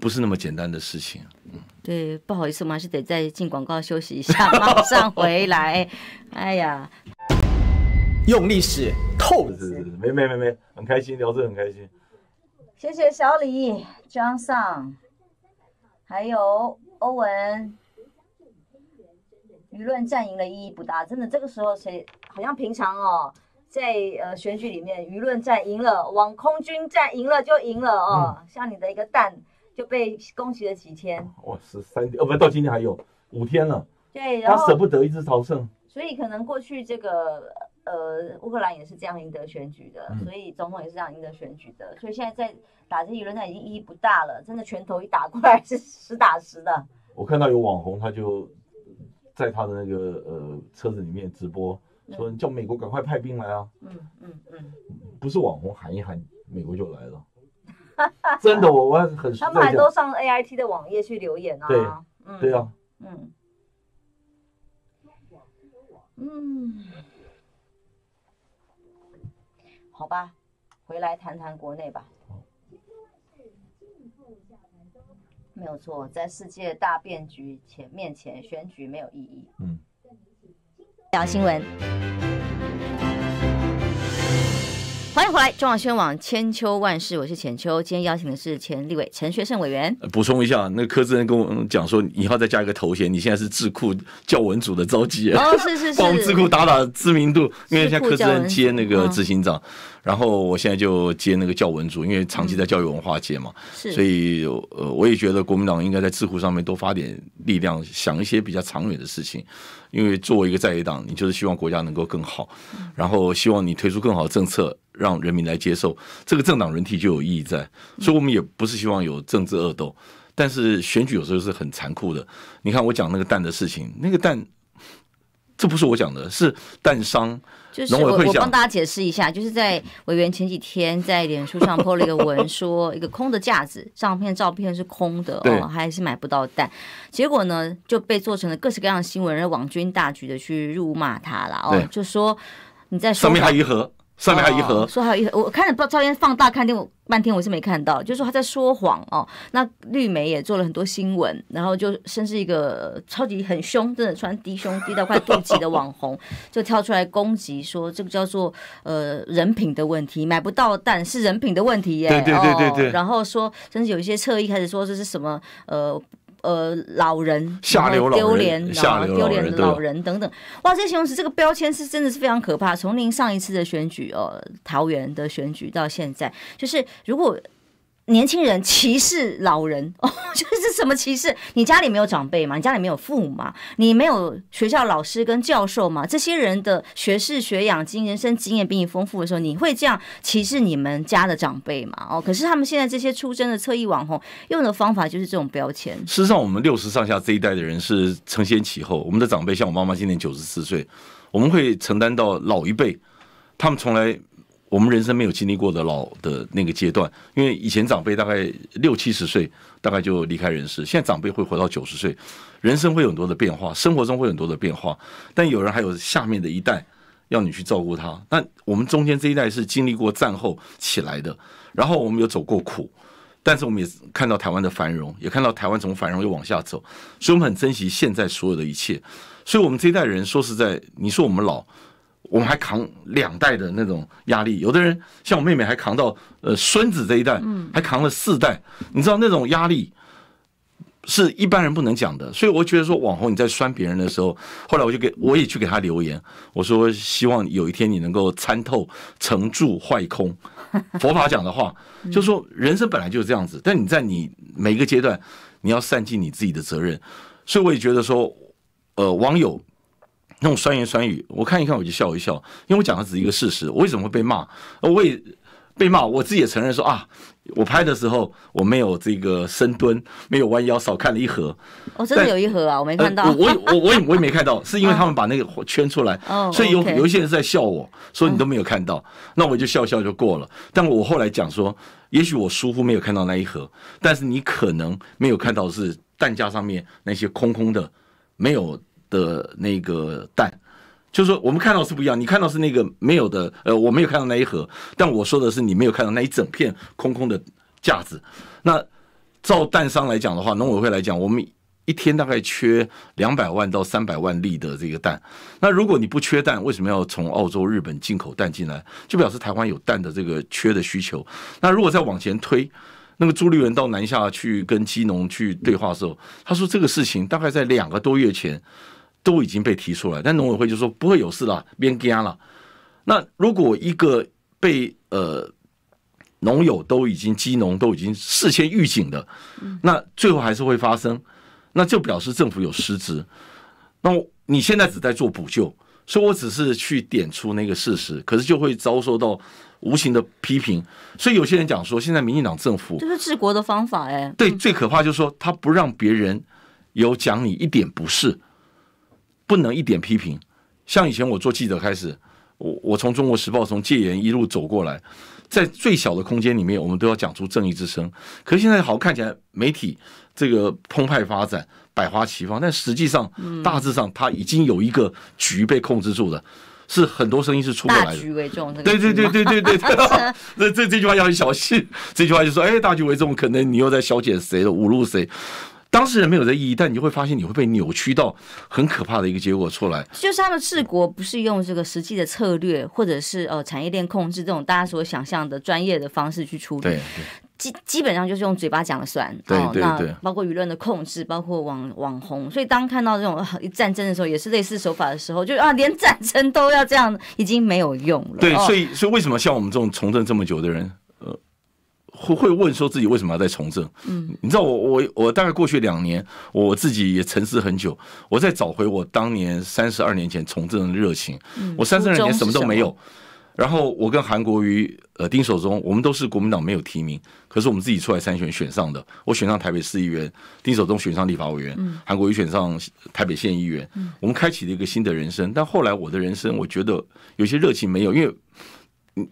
不是那么简单的事情。嗯，对，不好意思，我还是得再进广告休息一下，马上回来。哎呀，用力是透了，没没没没，很开心，聊着很开心。谢谢小李、张尚，还有欧文。舆论战赢的意义不大，真的。这个时候，谁好像平常哦，在呃选举里面，舆论战赢了，网空军战赢了就赢了哦。像你的一个蛋。就被恭喜了几天，哇，十三天，哦，不到今天还有五天了。对，然他舍不得一直朝圣。所以可能过去这个呃，乌克兰也是这样赢得选举的，所以总统也是这样赢得选举的，所以现在在打这一轮，战已经意义不大了。真的，拳头一打过来是实打实的。我看到有网红，他就在他的那个呃车子里面直播，说叫美国赶快派兵来啊。嗯嗯嗯，不是网红喊一喊，美国就来了。真的，我我很他们还都上 A I T 的网页去留言啊。对，嗯，对啊，嗯，嗯，好吧，回来谈谈国内吧。没有错，在世界大变局前面前，选举没有意义。嗯，聊新闻。欢迎回来，中央宣网千秋万世，我是浅秋。今天邀请的是前立委陈学胜委员。补充一下，那柯志恩跟我讲说，以后再加一个头衔，你现在是智库教文组的召集人。哦，是是是，帮智库打打知名度，因为像柯志恩接那个执行长。然后我现在就接那个教文组，因为长期在教育文化界嘛，所以呃，我也觉得国民党应该在智库上面多发点力量，想一些比较长远的事情。因为作为一个在野党，你就是希望国家能够更好，然后希望你推出更好的政策，让人民来接受。这个政党轮替就有意义在，所以我们也不是希望有政治恶斗，但是选举有时候是很残酷的。你看我讲那个蛋的事情，那个蛋。这不是我讲的，是蛋商。就是我，我帮大家解释一下，就是在委员前几天在脸书上 PO 了一个文，说 一个空的架子上片照片是空的，哦，还是买不到蛋。结果呢，就被做成了各式各样的新闻，然后网军大举的去辱骂他了。哦，就说你在说明他如何。上面还一盒，说还有一盒，我看了照片放大看，我半天我是没看到，就是说他在说谎哦。那绿媒也做了很多新闻，然后就甚至一个超级很凶，真的穿低胸低到快肚脐的网红就跳出来攻击，说这个叫做呃人品的问题，买不到蛋是人品的问题耶。对对对对对。然后说，甚至有一些侧翼开始说这是什么呃。呃，老人，丢脸，丢脸的老人等等，哇，这形容词，这个标签是真的是非常可怕。从您上一次的选举哦，桃园的选举到现在，就是如果。年轻人歧视老人哦，这 是什么歧视？你家里没有长辈吗？你家里没有父母吗？你没有学校老师跟教授吗？这些人的学识、学养、经人生经验比你丰富的时候，你会这样歧视你们家的长辈吗？哦，可是他们现在这些出征的侧翼网红用的方法就是这种标签。事实上，我们六十上下这一代的人是承先启后，我们的长辈像我妈妈今年九十四岁，我们会承担到老一辈，他们从来。我们人生没有经历过的老的那个阶段，因为以前长辈大概六七十岁，大概就离开人世，现在长辈会活到九十岁，人生会有很多的变化，生活中会有很多的变化，但有人还有下面的一代要你去照顾他。那我们中间这一代是经历过战后起来的，然后我们有走过苦，但是我们也看到台湾的繁荣，也看到台湾从繁荣又往下走，所以我们很珍惜现在所有的一切。所以我们这一代人说实在，你说我们老。我们还扛两代的那种压力，有的人像我妹妹还扛到呃孙子这一代，还扛了四代，你知道那种压力是一般人不能讲的。所以我觉得说，网红你在酸别人的时候，后来我就给我也去给他留言，我说希望有一天你能够参透成住坏空 佛法讲的话，就说人生本来就是这样子，但你在你每一个阶段，你要善尽你自己的责任。所以我也觉得说，呃，网友。那种酸言酸语，我看一看我就笑一笑，因为我讲的只是一个事实。我为什么会被骂？我也被骂，我自己也承认说啊，我拍的时候我没有这个深蹲，没有弯腰，少看了一盒。我真的有一盒啊，我没看到。我我我我也我也没看到，是因为他们把那个圈出来，所以有有一些人在笑我，说你都没有看到，那我就笑笑就过了。但我后来讲说，也许我疏忽没有看到那一盒，但是你可能没有看到是弹夹上面那些空空的，没有。的那个蛋，就是说我们看到是不一样，你看到是那个没有的，呃，我没有看到那一盒，但我说的是你没有看到那一整片空空的架子。那照蛋商来讲的话，农委会来讲，我们一天大概缺两百万到三百万粒的这个蛋。那如果你不缺蛋，为什么要从澳洲、日本进口蛋进来？就表示台湾有蛋的这个缺的需求。那如果再往前推，那个朱立伦到南下去跟基农去对话的时候，他说这个事情大概在两个多月前。都已经被提出来，但农委会就说不会有事了，别干了。那如果一个被呃农友都已经基农都已经事先预警的，那最后还是会发生，那就表示政府有失职。那你现在只在做补救，所以我只是去点出那个事实，可是就会遭受到无情的批评。所以有些人讲说，现在民进党政府这是治国的方法哎，对，最可怕就是说他不让别人有讲你一点不是。不能一点批评，像以前我做记者开始，我我从中国时报从戒严一路走过来，在最小的空间里面，我们都要讲出正义之声。可现在好看起来，媒体这个澎湃发展，百花齐放，但实际上，大致上它已经有一个局被控制住了，是很多声音是出不来的。大局为重，对对对对对对 这这句话要小心。这句话就说，哎，大局为重，可能你又在消解谁了，侮辱谁。当事人没有这意义，但你就会发现你会被扭曲到很可怕的一个结果出来。就是他们治国不是用这个实际的策略，或者是呃产业链控制这种大家所想象的专业的方式去处理，基基本上就是用嘴巴讲了算。对对对。包括舆论的控制，包括网网红，所以当看到这种战争的时候，也是类似手法的时候，就啊连战争都要这样，已经没有用了。对，所以所以为什么像我们这种从政这么久的人？会会问说自己为什么要再从政？嗯，你知道我我我大概过去两年，我自己也沉思很久，我在找回我当年三十二年前从政的热情。我三十二年什么都没有，然后我跟韩国瑜、呃丁守中，我们都是国民党没有提名，可是我们自己出来参选，选上的。我选上台北市议员，丁守中选上立法委员，韩国瑜选上台北县议员。我们开启了一个新的人生。但后来我的人生，我觉得有些热情没有，因为。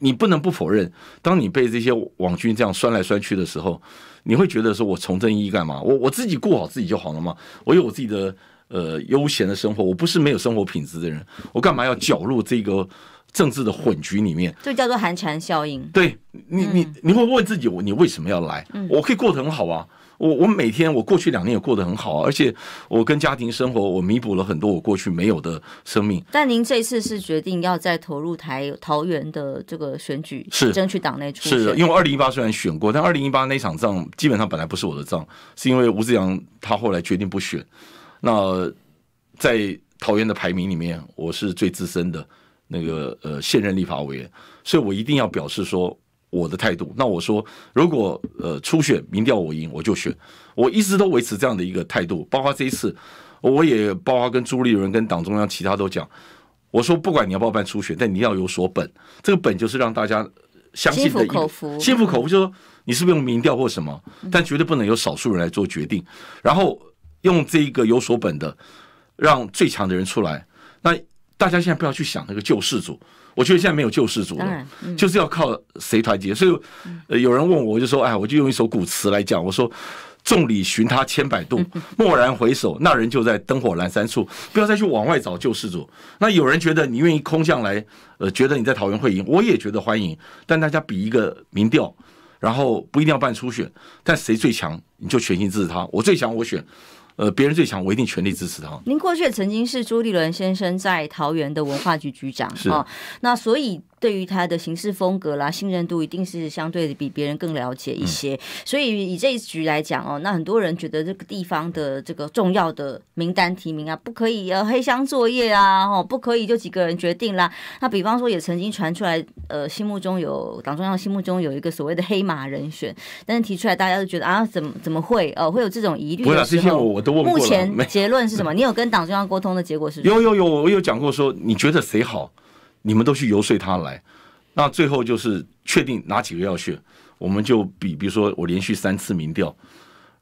你不能不否认，当你被这些网军这样拴来拴去的时候，你会觉得说：“我从政意干嘛？我我自己过好自己就好了嘛。我有我自己的呃悠闲的生活，我不是没有生活品质的人。我干嘛要搅入这个政治的混局里面？就叫做寒蝉效应。对你，你你会问自己：我你为什么要来？我可以过得很好啊。”我我每天，我过去两年也过得很好，而且我跟家庭生活，我弥补了很多我过去没有的生命。但您这次是决定要再投入台桃园的这个选举，是争取党内出是因为二零一八虽然选过，但二零一八那场仗基本上本来不是我的仗，是因为吴志阳他后来决定不选。那在桃园的排名里面，我是最资深的那个呃现任立法委员，所以我一定要表示说。我的态度，那我说，如果呃初选民调我赢，我就选。我一直都维持这样的一个态度，包括这一次，我也包括跟朱立伦跟党中央其他都讲，我说不管你要不要办初选，但你要有所本，这个本就是让大家相信的，心服口服。心服口服就是说，你是不是用民调或什么，但绝对不能由少数人来做决定，然后用这一个有所本的，让最强的人出来。那大家现在不要去想那个救世主。我觉得现在没有救世主了，就是要靠谁团结。所以，呃，有人问我就说，哎，我就用一首古词来讲，我说：“众里寻他千百度，蓦然回首，那人就在灯火阑珊处。”不要再去往外找救世主。那有人觉得你愿意空降来，呃，觉得你在桃园会赢，我也觉得欢迎。但大家比一个民调，然后不一定要办初选，但谁最强你就全心支持他。我最强，我选。呃，别人最强，我一定全力支持他。您过去曾经是朱立伦先生在桃园的文化局局长啊，那所以。对于他的行事风格啦，信任度一定是相对比别人更了解一些。所以以这一局来讲哦，那很多人觉得这个地方的这个重要的名单提名啊，不可以呃黑箱作业啊，哦不可以就几个人决定啦。那比方说也曾经传出来，呃，心目中有党中央心目中有一个所谓的黑马人选，但是提出来大家都觉得啊，怎么怎么会呃会有这种疑虑？我这些我我都问过目前结论是什么？你有跟党中央沟通的结果是？有有有，我有讲过说你觉得谁好？你们都去游说他来，那最后就是确定哪几个要选，我们就比，比如说我连续三次民调，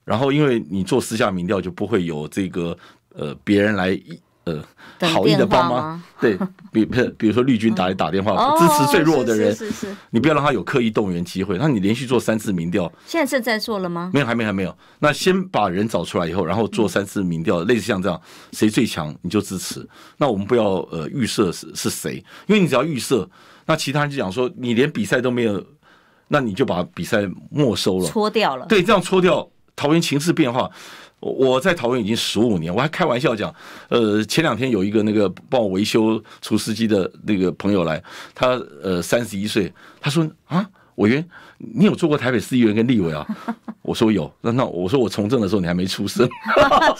然后因为你做私下民调就不会有这个呃别人来。呃，好意的帮忙，对比，比如说绿军打来打电话支持最弱的人，是是，你不要让他有刻意动员机会。那你连续做三次民调，现在正在做了吗？没有，还没还没有。那先把人找出来以后，然后做三次民调，类似像这样，谁最强你就支持。那我们不要呃预设是是谁，因为你只要预设，那其他人就讲说你连比赛都没有，那你就把比赛没收了，搓掉了。对，这样搓掉，桃园情势变化。我在桃园已经十五年，我还开玩笑讲，呃，前两天有一个那个帮我维修除湿机的那个朋友来，他呃三十一岁，他说啊委员，你有做过台北市议员跟立委啊？我说有，那那我说我从政的时候你还没出生，哈哈哈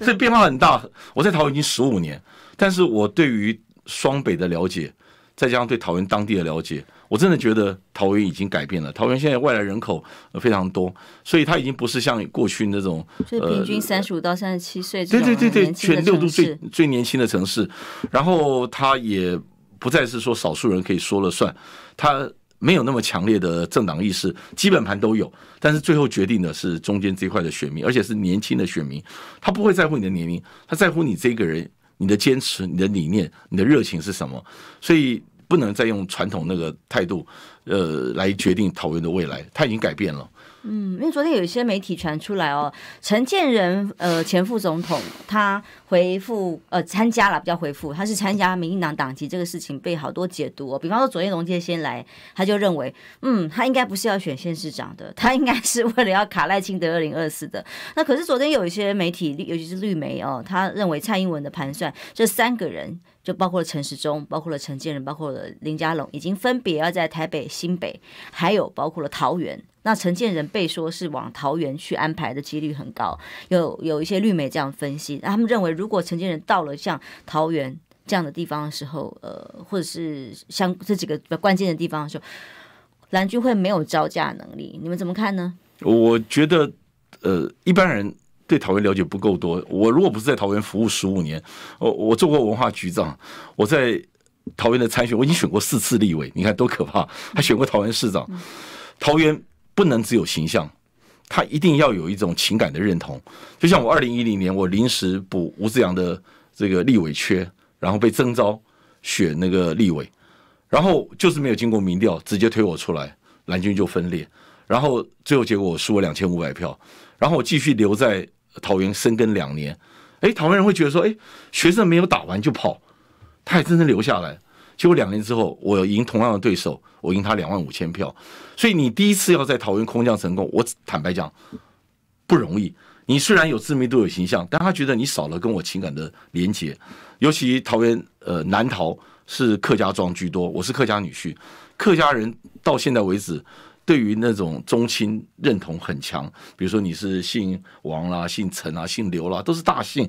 这变化很大。我在桃园已经十五年，但是我对于双北的了解，再加上对桃园当地的了解。我真的觉得桃园已经改变了。桃园现在外来人口非常多，所以它已经不是像过去那种，就是平均三十五到三十七岁，对对对对，全六都最最年轻的城市。然后他也不再是说少数人可以说了算，他没有那么强烈的政党意识，基本盘都有，但是最后决定的是中间这块的选民，而且是年轻的选民，他不会在乎你的年龄，他在乎你这个人、你的坚持、你的理念、你的热情是什么。所以。不能再用传统那个态度，呃，来决定桃园的未来。他已经改变了。嗯，因为昨天有一些媒体传出来哦，陈建仁，呃，前副总统，他回复，呃，参加了，比较回复，他是参加民进党党籍这个事情，被好多解读哦。比方说，昨天龙杰先来，他就认为，嗯，他应该不是要选县市长的，他应该是为了要卡赖清德二零二四的。那可是昨天有一些媒体，尤其是绿媒哦，他认为蔡英文的盘算，这三个人。就包括了陈时中，包括了陈建仁，包括了林佳龙，已经分别要在台北、新北，还有包括了桃园。那陈建仁被说是往桃园去安排的几率很高，有有一些绿媒这样分析，那他们认为，如果陈建仁到了像桃园这样的地方的时候，呃，或者是像这几个关键的地方的时候，蓝军会没有招架能力。你们怎么看呢？我觉得，呃，一般人。对桃园了解不够多，我如果不是在桃园服务十五年，我我做过文化局长，我在桃园的参选，我已经选过四次立委，你看多可怕！还选过桃园市长，桃园不能只有形象，他一定要有一种情感的认同。就像我二零一零年，我临时补吴志阳的这个立委缺，然后被征召选那个立委，然后就是没有经过民调，直接推我出来，蓝军就分裂，然后最后结果我输了两千五百票，然后我继续留在。桃园生根两年，哎，桃园人会觉得说，哎，学生没有打完就跑，他还真正留下来。结果两年之后，我赢同样的对手，我赢他两万五千票。所以你第一次要在桃园空降成功，我坦白讲不容易。你虽然有知名度、有形象，但他觉得你少了跟我情感的连结。尤其桃园，呃，南桃是客家庄居多，我是客家女婿，客家人到现在为止。对于那种宗亲认同很强，比如说你是姓王啦、姓陈啊、姓刘啦，都是大姓，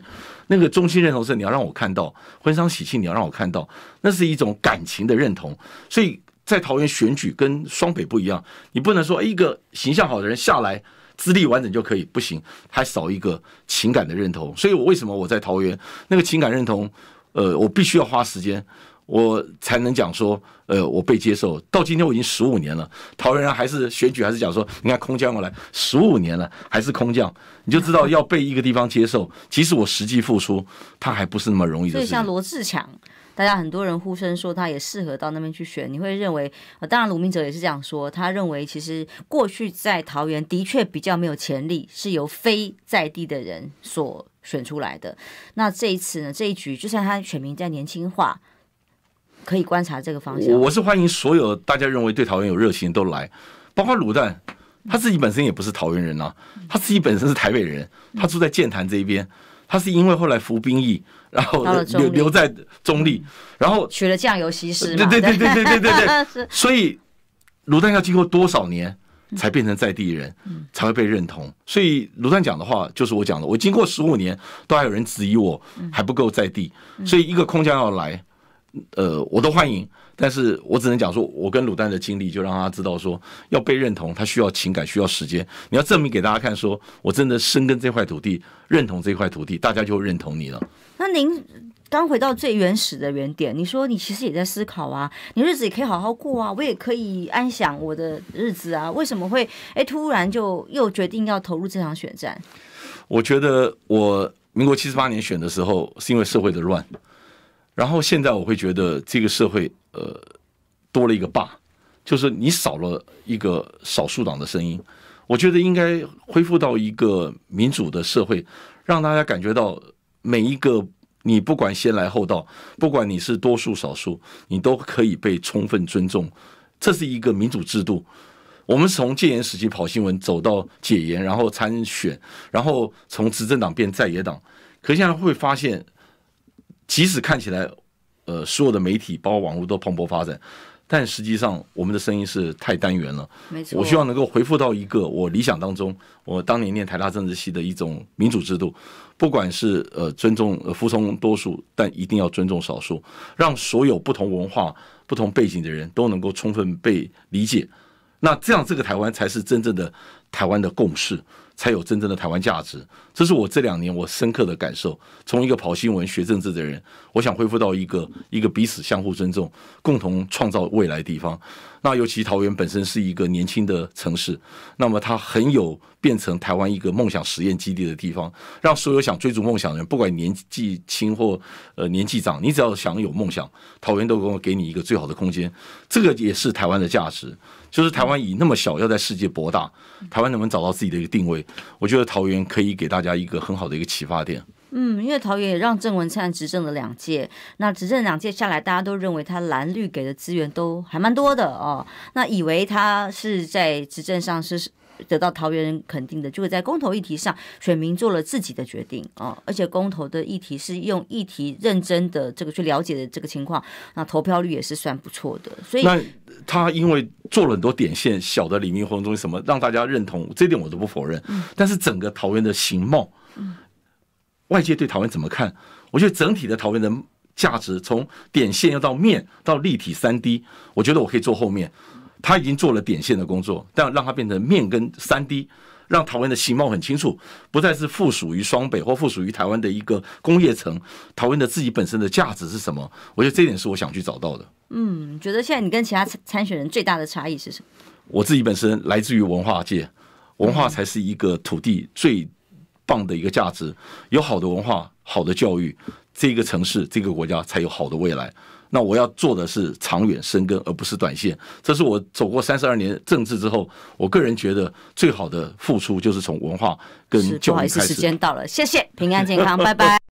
那个宗亲认同是你要让我看到，婚丧喜庆你要让我看到，那是一种感情的认同。所以在桃园选举跟双北不一样，你不能说一个形象好的人下来，资历完整就可以，不行，还少一个情感的认同。所以我为什么我在桃园那个情感认同，呃，我必须要花时间。我才能讲说，呃，我被接受到今天，我已经十五年了。桃园还是选举，还是讲说，你看空降过来十五年了，还是空降，你就知道要被一个地方接受，即使我实际付出，他还不是那么容易。所以像罗志强，大家很多人呼声说他也适合到那边去选。你会认为，当然卢明哲也是这样说，他认为其实过去在桃园的确比较没有潜力，是由非在地的人所选出来的。那这一次呢，这一局就算他选民在年轻化。可以观察这个方向。我是欢迎所有大家认为对桃园有热情都来，包括卤蛋，他自己本身也不是桃园人呐，他自己本身是台北人，他住在剑潭这一边，他是因为后来服兵役，然后留留在中立，然后取了酱油西施，对对对对对对对，所以卤蛋要经过多少年才变成在地人，才会被认同，所以卤蛋讲的话就是我讲的，我经过十五年都还有人质疑我还不够在地，所以一个空降要来。呃，我都欢迎，但是我只能讲说，我跟卤蛋的经历，就让他知道说，要被认同，他需要情感，需要时间。你要证明给大家看，说我真的深耕这块土地，认同这块土地，大家就认同你了。那您刚回到最原始的原点，你说你其实也在思考啊，你日子也可以好好过啊，我也可以安享我的日子啊，为什么会哎突然就又决定要投入这场选战？我觉得我民国七十八年选的时候，是因为社会的乱。然后现在我会觉得这个社会，呃，多了一个霸，就是你少了一个少数党的声音。我觉得应该恢复到一个民主的社会，让大家感觉到每一个你不管先来后到，不管你是多数少数，你都可以被充分尊重。这是一个民主制度。我们从戒严时期跑新闻，走到解严，然后参选，然后从执政党变在野党，可现在会发现。即使看起来，呃，所有的媒体包括网络都蓬勃发展，但实际上我们的声音是太单元了。我希望能够回复到一个我理想当中，我当年念台大政治系的一种民主制度，不管是呃尊重、服从多数，但一定要尊重少数，让所有不同文化、不同背景的人都能够充分被理解。那这样，这个台湾才是真正的台湾的共识。才有真正的台湾价值，这是我这两年我深刻的感受。从一个跑新闻学政治的人，我想恢复到一个一个彼此相互尊重、共同创造未来的地方。那尤其桃园本身是一个年轻的城市，那么它很有变成台湾一个梦想实验基地的地方，让所有想追逐梦想的人，不管年纪轻或呃年纪长，你只要想有梦想，桃园都给我给你一个最好的空间。这个也是台湾的价值，就是台湾以那么小要在世界博大，台湾能不能找到自己的一个定位？我觉得桃园可以给大家一个很好的一个启发点。嗯，因为桃园也让郑文灿执政了两届，那执政两届下来，大家都认为他蓝绿给的资源都还蛮多的哦。那以为他是在执政上是得到桃园人肯定的，就是在公投议题上，选民做了自己的决定哦。而且公投的议题是用议题认真的这个去了解的这个情况，那投票率也是算不错的。所以，那他因为做了很多点线小的里明活动中什么让大家认同，这点我都不否认。嗯，但是整个桃园的形貌，外界对桃园怎么看？我觉得整体的桃园的价值，从点线要到面到立体三 D，我觉得我可以做后面。他已经做了点线的工作，但让他变成面跟三 D，让桃园的形貌很清楚，不再是附属于双北或附属于台湾的一个工业城。桃园的自己本身的价值是什么？我觉得这一点是我想去找到的。嗯，觉得现在你跟其他参选人最大的差异是什么？我自己本身来自于文化界，文化才是一个土地最。棒的一个价值，有好的文化、好的教育，这个城市、这个国家才有好的未来。那我要做的是长远深耕，而不是短线。这是我走过三十二年政治之后，我个人觉得最好的付出就是从文化跟教育开始。不好意思，时间到了，谢谢，平安健康，拜拜。